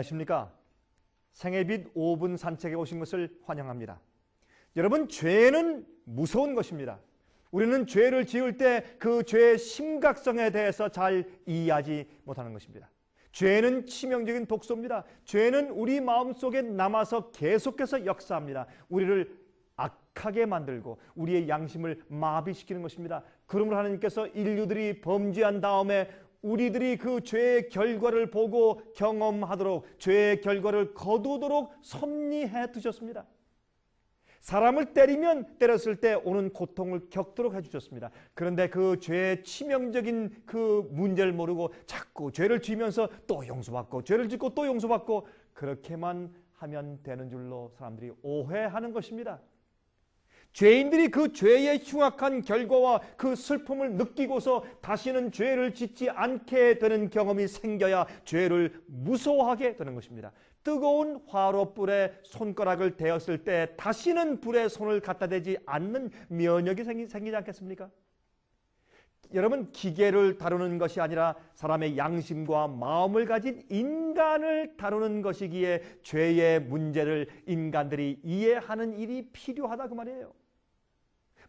안녕하십니까? 생애빛 5분 산책에 오신 것을 환영합니다. 여러분 죄는 무서운 것입니다. 우리는 죄를 지을 때 그 죄의 심각성에 대해서 잘 이해하지 못하는 것입니다. 죄는 치명적인 독소입니다. 죄는 우리 마음속에 남아서 계속해서 역사합니다. 우리를 악하게 만들고 우리의 양심을 마비시키는 것입니다. 그러므로 하나님께서 인류들이 범죄한 다음에 우리들이 그 죄의 결과를 보고 경험하도록 죄의 결과를 거두도록 섭리해 두셨습니다. 사람을 때리면 때렸을 때 오는 고통을 겪도록 해주셨습니다. 그런데 그 죄의 치명적인 그 문제를 모르고 자꾸 죄를 지면서 또 용서받고 죄를 짓고 또 용서받고 그렇게만 하면 되는 줄로 사람들이 오해하는 것입니다. 죄인들이 그 죄의 흉악한 결과와 그 슬픔을 느끼고서 다시는 죄를 짓지 않게 되는 경험이 생겨야 죄를 무서워하게 되는 것입니다. 뜨거운 화로불에 손가락을 대었을 때 다시는 불에 손을 갖다 대지 않는 면역이 생기, 생기지 않겠습니까? 여러분 기계를 다루는 것이 아니라 사람의 양심과 마음을 가진 인간을 다루는 것이기에 죄의 문제를 인간들이 이해하는 일이 필요하다 그 말이에요.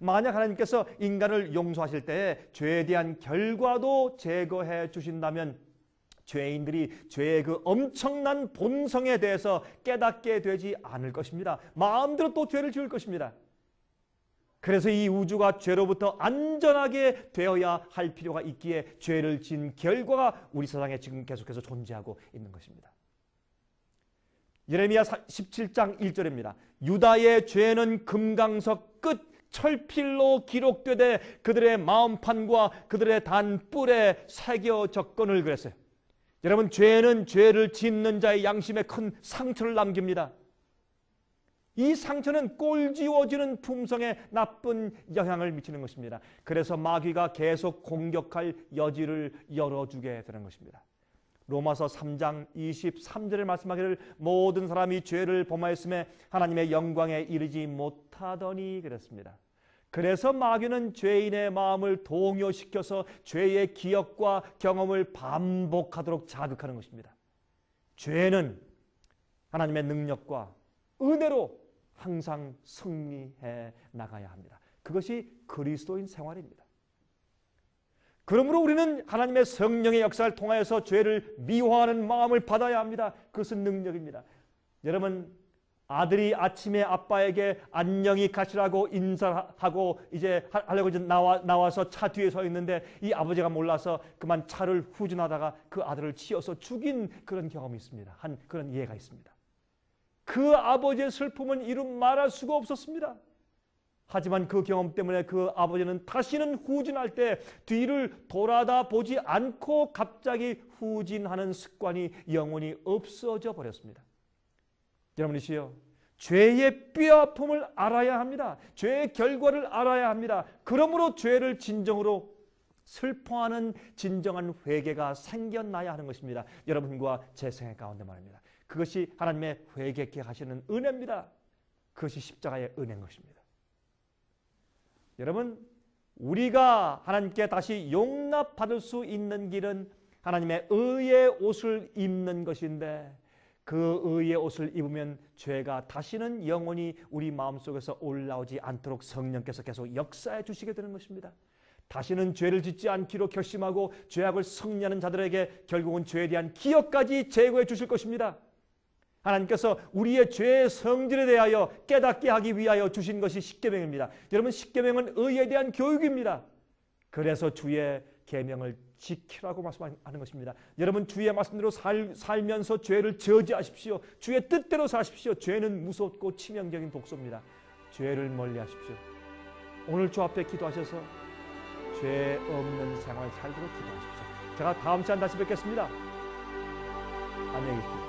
만약 하나님께서 인간을 용서하실 때에 죄에 대한 결과도 제거해 주신다면 죄인들이 죄의 그 엄청난 본성에 대해서 깨닫게 되지 않을 것입니다. 마음대로 또 죄를 지을 것입니다. 그래서 이 우주가 죄로부터 안전하게 되어야 할 필요가 있기에 죄를 지은 결과가 우리 세상에 지금 계속해서 존재하고 있는 것입니다. 예레미야 17장 1절입니다. 유다의 죄는 금강석 끝 철필로 기록되되 그들의 마음판과 그들의 단뿔에 새겨졌건을 그랬어요. 여러분 죄는 죄를 짓는 자의 양심에 큰 상처를 남깁니다. 이 상처는 꼴지워지는 품성에 나쁜 영향을 미치는 것입니다. 그래서 마귀가 계속 공격할 여지를 열어주게 되는 것입니다. 로마서 3장 2 3절을 말씀하기를 모든 사람이 죄를 범하였음에 하나님의 영광에 이르지 못하더니 그랬습니다. 그래서 마귀는 죄인의 마음을 동요시켜서 죄의 기억과 경험을 반복하도록 자극하는 것입니다. 죄는 하나님의 능력과 은혜로 항상 승리해 나가야 합니다. 그것이 그리스도인 생활입니다. 그러므로 우리는 하나님의 성령의 역사를 통하여서 죄를 미워하는 마음을 받아야 합니다. 그것은 능력입니다. 여러분 아들이 아침에 아빠에게 안녕히 가시라고 인사하고 이제 하려고 이제 나와, 나와서 차 뒤에 서 있는데 이 아버지가 몰라서 그만 차를 후진하다가 그 아들을 치어서 죽인 그런 경험이 있습니다. 한 그런 이해가 있습니다. 그 아버지의 슬픔은 이루 말할 수가 없었습니다. 하지만 그 경험 때문에 그 아버지는 다시는 후진할 때 뒤를 돌아다 보지 않고 갑자기 후진하는 습관이 영원히 없어져 버렸습니다. 여러분이시여 죄의 뼈아픔을 알아야 합니다. 죄의 결과를 알아야 합니다. 그러므로 죄를 진정으로 슬퍼하는 진정한 회개가 생겨나야 하는 것입니다. 여러분과 제 생애 가운데 말입니다. 그것이 하나님의 회개케 하시는 은혜입니다. 그것이 십자가의 은혜인 것입니다. 여러분 우리가 하나님께 다시 용납받을 수 있는 길은 하나님의 의의 옷을 입는 것인데 그 의의 옷을 입으면 죄가 다시는 영원히 우리 마음속에서 올라오지 않도록 성령께서 계속 역사해 주시게 되는 것입니다. 다시는 죄를 짓지 않기로 결심하고 죄악을 성리하는 자들에게 결국은 죄에 대한 기억까지 제거해 주실 것입니다. 하나님께서 우리의 죄의 성질에 대하여 깨닫게 하기 위하여 주신 것이 십계명입니다. 여러분 십계명은 의에 대한 교육입니다. 그래서 주의 계명을 지키라고 말씀하는 것입니다. 여러분 주의 말씀대로 살, 살면서 죄를 저지하십시오. 주의 뜻대로 사십시오. 죄는 무섭고 치명적인 독소입니다. 죄를 멀리하십시오. 오늘 주 앞에 기도하셔서 죄 없는 생활 살도록 기도하십시오. 제가 다음 시간 다시 뵙겠습니다. 안녕히 계십시오.